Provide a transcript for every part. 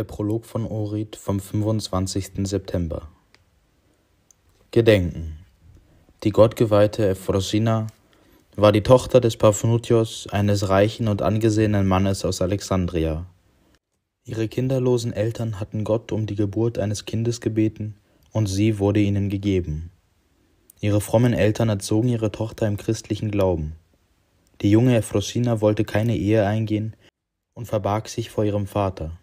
der Prolog von Orit vom 25. September. Gedenken. Die gottgeweihte Ephrosina war die Tochter des Parphenotios, eines reichen und angesehenen Mannes aus Alexandria. Ihre kinderlosen Eltern hatten Gott um die Geburt eines Kindes gebeten, und sie wurde ihnen gegeben. Ihre frommen Eltern erzogen ihre Tochter im christlichen Glauben. Die junge Ephrosina wollte keine Ehe eingehen und verbarg sich vor ihrem Vater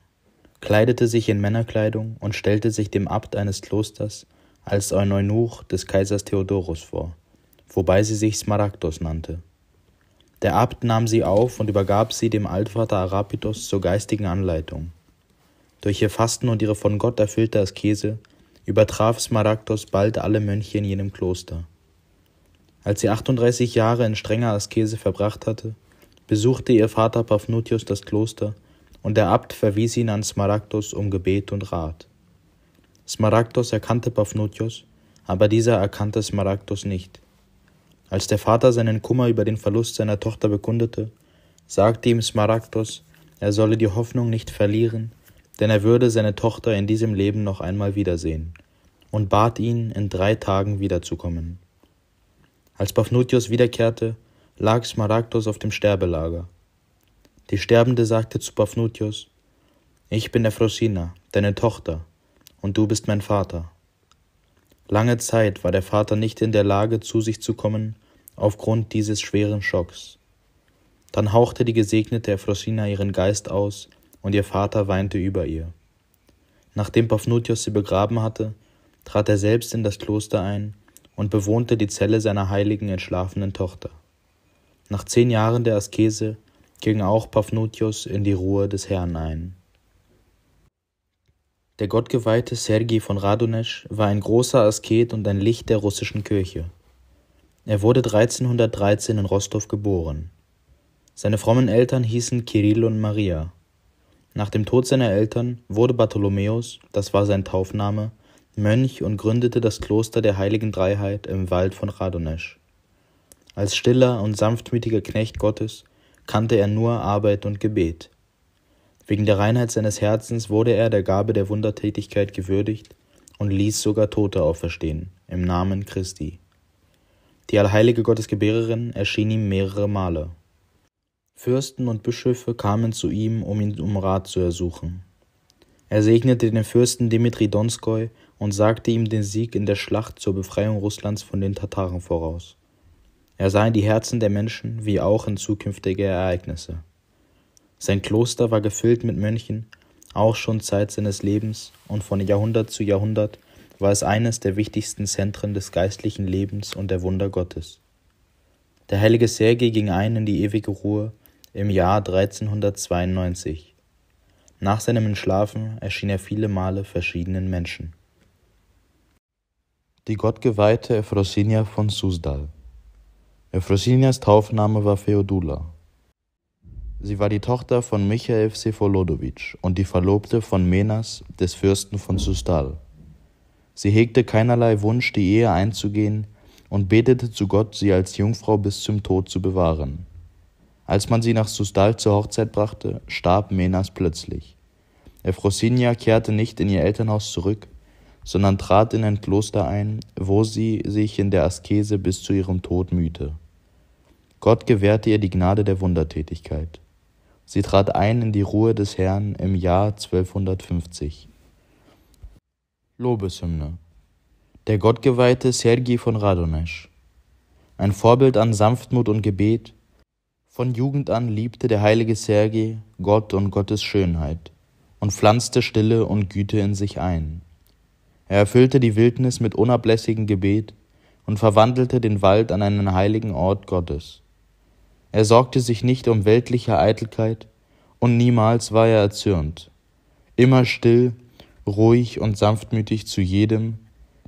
kleidete sich in Männerkleidung und stellte sich dem Abt eines Klosters als ein Eunuch des Kaisers Theodorus vor, wobei sie sich Smaragdos nannte. Der Abt nahm sie auf und übergab sie dem Altvater Arapitos zur geistigen Anleitung. Durch ihr Fasten und ihre von Gott erfüllte Askese übertraf Smaragdos bald alle Mönche in jenem Kloster. Als sie 38 Jahre in strenger Askese verbracht hatte, besuchte ihr Vater Paphnutius das Kloster und der Abt verwies ihn an Smaragdos um Gebet und Rat. Smaragdos erkannte Paphnutius, aber dieser erkannte Smaragdos nicht. Als der Vater seinen Kummer über den Verlust seiner Tochter bekundete, sagte ihm Smaragdos, er solle die Hoffnung nicht verlieren, denn er würde seine Tochter in diesem Leben noch einmal wiedersehen, und bat ihn, in drei Tagen wiederzukommen. Als Paphnutius wiederkehrte, lag Smaragdos auf dem Sterbelager. Die Sterbende sagte zu Paphnutius: Ich bin Ephrosina, deine Tochter, und du bist mein Vater. Lange Zeit war der Vater nicht in der Lage, zu sich zu kommen, aufgrund dieses schweren Schocks. Dann hauchte die gesegnete Ephrosina ihren Geist aus, und ihr Vater weinte über ihr. Nachdem Paphnutius sie begraben hatte, trat er selbst in das Kloster ein und bewohnte die Zelle seiner heiligen entschlafenen Tochter. Nach zehn Jahren der Askese ging auch Paphnutius in die Ruhe des Herrn ein. Der gottgeweihte Sergij von Radonesch war ein großer Asket und ein Licht der russischen Kirche. Er wurde 1313 in Rostow geboren. Seine frommen Eltern hießen Kirill und Maria. Nach dem Tod seiner Eltern wurde Bartholomäus, das war sein Taufname, Mönch und gründete das Kloster der Heiligen Dreiheit im Wald von Radonesch. Als stiller und sanftmütiger Knecht Gottes kannte er nur Arbeit und Gebet. Wegen der Reinheit seines Herzens wurde er der Gabe der Wundertätigkeit gewürdigt und ließ sogar Tote auferstehen, im Namen Christi. Die allheilige Gottesgebärerin erschien ihm mehrere Male. Fürsten und Bischöfe kamen zu ihm, um ihn um Rat zu ersuchen. Er segnete den Fürsten Dimitri Donskoi und sagte ihm den Sieg in der Schlacht zur Befreiung Russlands von den Tataren voraus. Er sah in die Herzen der Menschen wie auch in zukünftige Ereignisse. Sein Kloster war gefüllt mit Mönchen, auch schon seit seines Lebens, und von Jahrhundert zu Jahrhundert war es eines der wichtigsten Zentren des geistlichen Lebens und der Wunder Gottes. Der heilige Serge ging ein in die ewige Ruhe im Jahr 1392. Nach seinem Entschlafen erschien er viele Male verschiedenen Menschen. Die gottgeweihte Efrosinia von Susdal Efrosinias Taufname war Feodula. Sie war die Tochter von Michael Sefolodowitsch und die Verlobte von Menas, des Fürsten von Sustal. Sie hegte keinerlei Wunsch, die Ehe einzugehen, und betete zu Gott, sie als Jungfrau bis zum Tod zu bewahren. Als man sie nach Sustal zur Hochzeit brachte, starb Menas plötzlich. Ephrosynia kehrte nicht in ihr Elternhaus zurück, sondern trat in ein Kloster ein, wo sie sich in der Askese bis zu ihrem Tod mühte. Gott gewährte ihr die Gnade der Wundertätigkeit. Sie trat ein in die Ruhe des Herrn im Jahr 1250. Lobeshymne Der gottgeweihte Sergi von Radonesch. Ein Vorbild an Sanftmut und Gebet, von Jugend an liebte der heilige Sergi Gott und Gottes Schönheit und pflanzte Stille und Güte in sich ein. Er erfüllte die Wildnis mit unablässigem Gebet und verwandelte den Wald an einen heiligen Ort Gottes. Er sorgte sich nicht um weltliche Eitelkeit, und niemals war er erzürnt. Immer still, ruhig und sanftmütig zu jedem,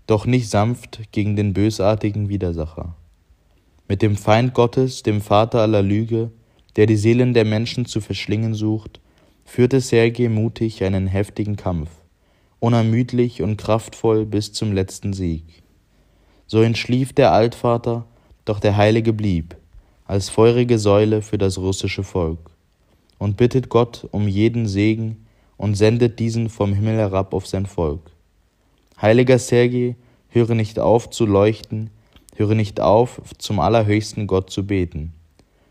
doch nicht sanft gegen den bösartigen Widersacher. Mit dem Feind Gottes, dem Vater aller Lüge, der die Seelen der Menschen zu verschlingen sucht, führte Sergei mutig einen heftigen Kampf unermüdlich und kraftvoll bis zum letzten Sieg. So entschlief der Altvater, doch der Heilige blieb, als feurige Säule für das russische Volk, und bittet Gott um jeden Segen und sendet diesen vom Himmel herab auf sein Volk. Heiliger Sergei, höre nicht auf zu leuchten, höre nicht auf, zum allerhöchsten Gott zu beten,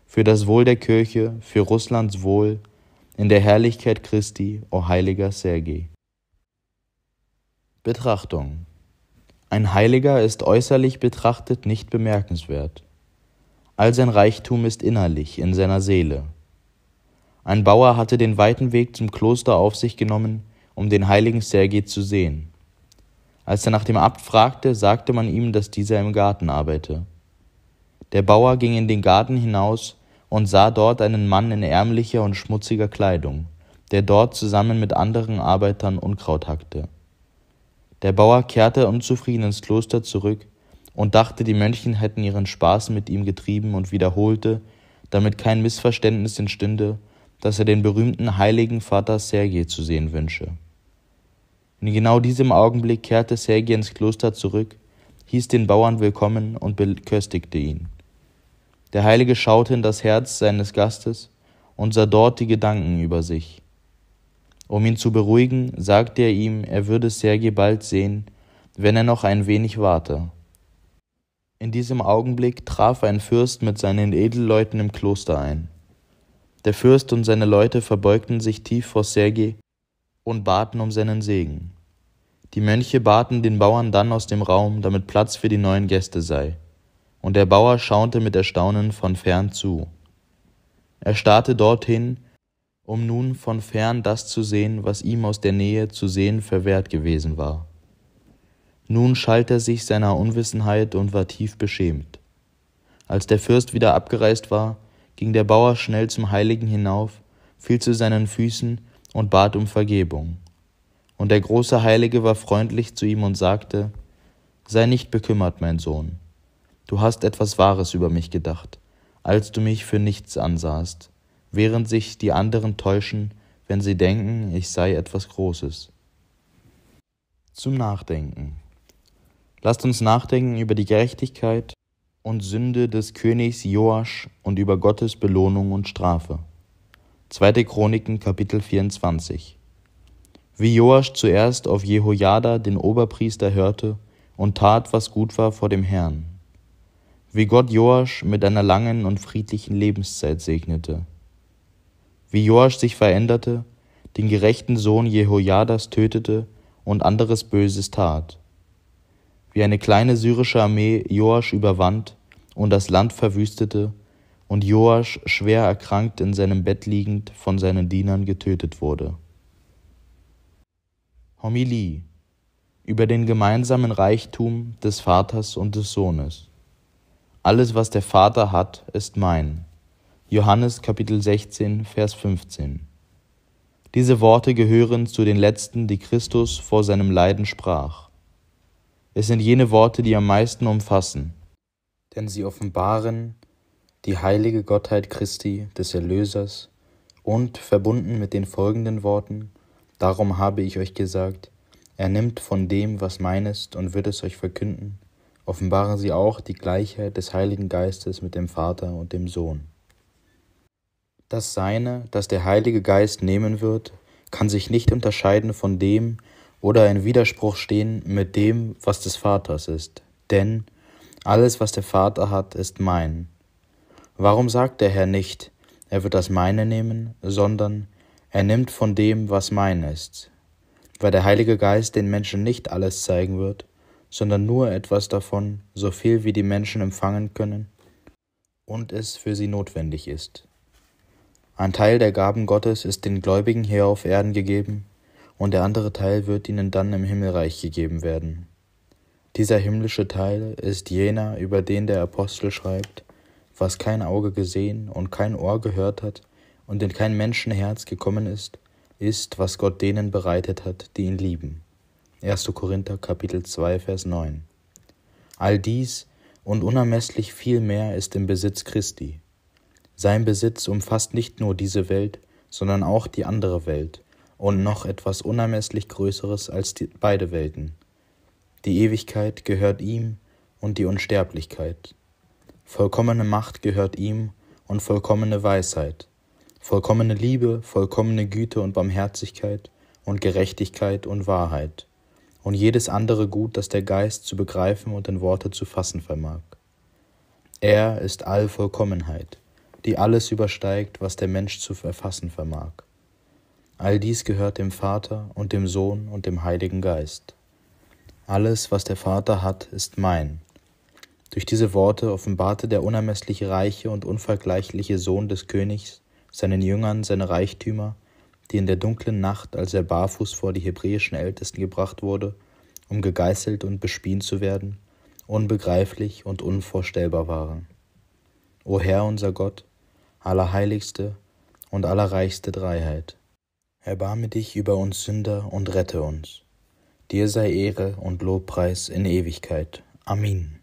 für das Wohl der Kirche, für Russlands Wohl, in der Herrlichkeit Christi, o heiliger Sergei. Betrachtung Ein Heiliger ist äußerlich betrachtet nicht bemerkenswert. All sein Reichtum ist innerlich in seiner Seele. Ein Bauer hatte den weiten Weg zum Kloster auf sich genommen, um den heiligen Sergei zu sehen. Als er nach dem Abt fragte, sagte man ihm, dass dieser im Garten arbeite. Der Bauer ging in den Garten hinaus und sah dort einen Mann in ärmlicher und schmutziger Kleidung, der dort zusammen mit anderen Arbeitern Unkraut hackte. Der Bauer kehrte unzufrieden ins Kloster zurück und dachte, die Mönchen hätten ihren Spaß mit ihm getrieben und wiederholte, damit kein Missverständnis entstünde, dass er den berühmten heiligen Vater Sergei zu sehen wünsche. In genau diesem Augenblick kehrte Sergei ins Kloster zurück, hieß den Bauern willkommen und beköstigte ihn. Der Heilige schaute in das Herz seines Gastes und sah dort die Gedanken über sich, um ihn zu beruhigen, sagte er ihm, er würde Sergei bald sehen, wenn er noch ein wenig warte. In diesem Augenblick traf ein Fürst mit seinen Edelleuten im Kloster ein. Der Fürst und seine Leute verbeugten sich tief vor Sergei und baten um seinen Segen. Die Mönche baten den Bauern dann aus dem Raum, damit Platz für die neuen Gäste sei, und der Bauer schaute mit Erstaunen von fern zu. Er starrte dorthin, um nun von fern das zu sehen, was ihm aus der Nähe zu sehen verwehrt gewesen war. Nun schalt er sich seiner Unwissenheit und war tief beschämt. Als der Fürst wieder abgereist war, ging der Bauer schnell zum Heiligen hinauf, fiel zu seinen Füßen und bat um Vergebung. Und der große Heilige war freundlich zu ihm und sagte, Sei nicht bekümmert, mein Sohn. Du hast etwas Wahres über mich gedacht, als du mich für nichts ansahst während sich die anderen täuschen, wenn sie denken, ich sei etwas Großes. Zum Nachdenken. Lasst uns nachdenken über die Gerechtigkeit und Sünde des Königs Joasch und über Gottes Belohnung und Strafe. 2. Chroniken Kapitel 24 Wie Joasch zuerst auf Jehoiada, den Oberpriester, hörte und tat, was gut war vor dem Herrn. Wie Gott Joasch mit einer langen und friedlichen Lebenszeit segnete wie Joasch sich veränderte, den gerechten Sohn Jehoiadas tötete und anderes Böses tat. Wie eine kleine syrische Armee Joasch überwand und das Land verwüstete und Joasch schwer erkrankt in seinem Bett liegend von seinen Dienern getötet wurde. Homilie über den gemeinsamen Reichtum des Vaters und des Sohnes. Alles, was der Vater hat, ist mein. Johannes Kapitel 16, Vers 15. Diese Worte gehören zu den letzten, die Christus vor seinem Leiden sprach. Es sind jene Worte, die am meisten umfassen, denn sie offenbaren die heilige Gottheit Christi, des Erlösers, und verbunden mit den folgenden Worten, darum habe ich euch gesagt, er nimmt von dem, was mein ist, und wird es euch verkünden, offenbaren sie auch die Gleichheit des Heiligen Geistes mit dem Vater und dem Sohn. Das Seine, das der Heilige Geist nehmen wird, kann sich nicht unterscheiden von dem oder in Widerspruch stehen mit dem, was des Vaters ist. Denn alles, was der Vater hat, ist mein. Warum sagt der Herr nicht, er wird das meine nehmen, sondern er nimmt von dem, was mein ist? Weil der Heilige Geist den Menschen nicht alles zeigen wird, sondern nur etwas davon, so viel wie die Menschen empfangen können und es für sie notwendig ist. Ein Teil der Gaben Gottes ist den Gläubigen hier auf Erden gegeben, und der andere Teil wird ihnen dann im Himmelreich gegeben werden. Dieser himmlische Teil ist jener, über den der Apostel schreibt, was kein Auge gesehen und kein Ohr gehört hat und in kein Menschenherz gekommen ist, ist, was Gott denen bereitet hat, die ihn lieben. 1. Korinther Kapitel 2 Vers 9. All dies und unermesslich viel mehr ist im Besitz Christi. Sein Besitz umfasst nicht nur diese Welt, sondern auch die andere Welt und noch etwas unermesslich Größeres als beide Welten. Die Ewigkeit gehört ihm und die Unsterblichkeit. Vollkommene Macht gehört ihm und vollkommene Weisheit. Vollkommene Liebe, vollkommene Güte und Barmherzigkeit und Gerechtigkeit und Wahrheit. Und jedes andere Gut, das der Geist zu begreifen und in Worte zu fassen vermag. Er ist Allvollkommenheit die alles übersteigt, was der Mensch zu erfassen vermag. All dies gehört dem Vater und dem Sohn und dem Heiligen Geist. Alles, was der Vater hat, ist mein. Durch diese Worte offenbarte der unermesslich reiche und unvergleichliche Sohn des Königs seinen Jüngern seine Reichtümer, die in der dunklen Nacht, als er barfuß vor die hebräischen Ältesten gebracht wurde, um gegeißelt und bespient zu werden, unbegreiflich und unvorstellbar waren. O Herr unser Gott, allerheiligste und allerreichste Dreiheit. Erbarme dich über uns Sünder und rette uns. Dir sei Ehre und Lobpreis in Ewigkeit. Amen.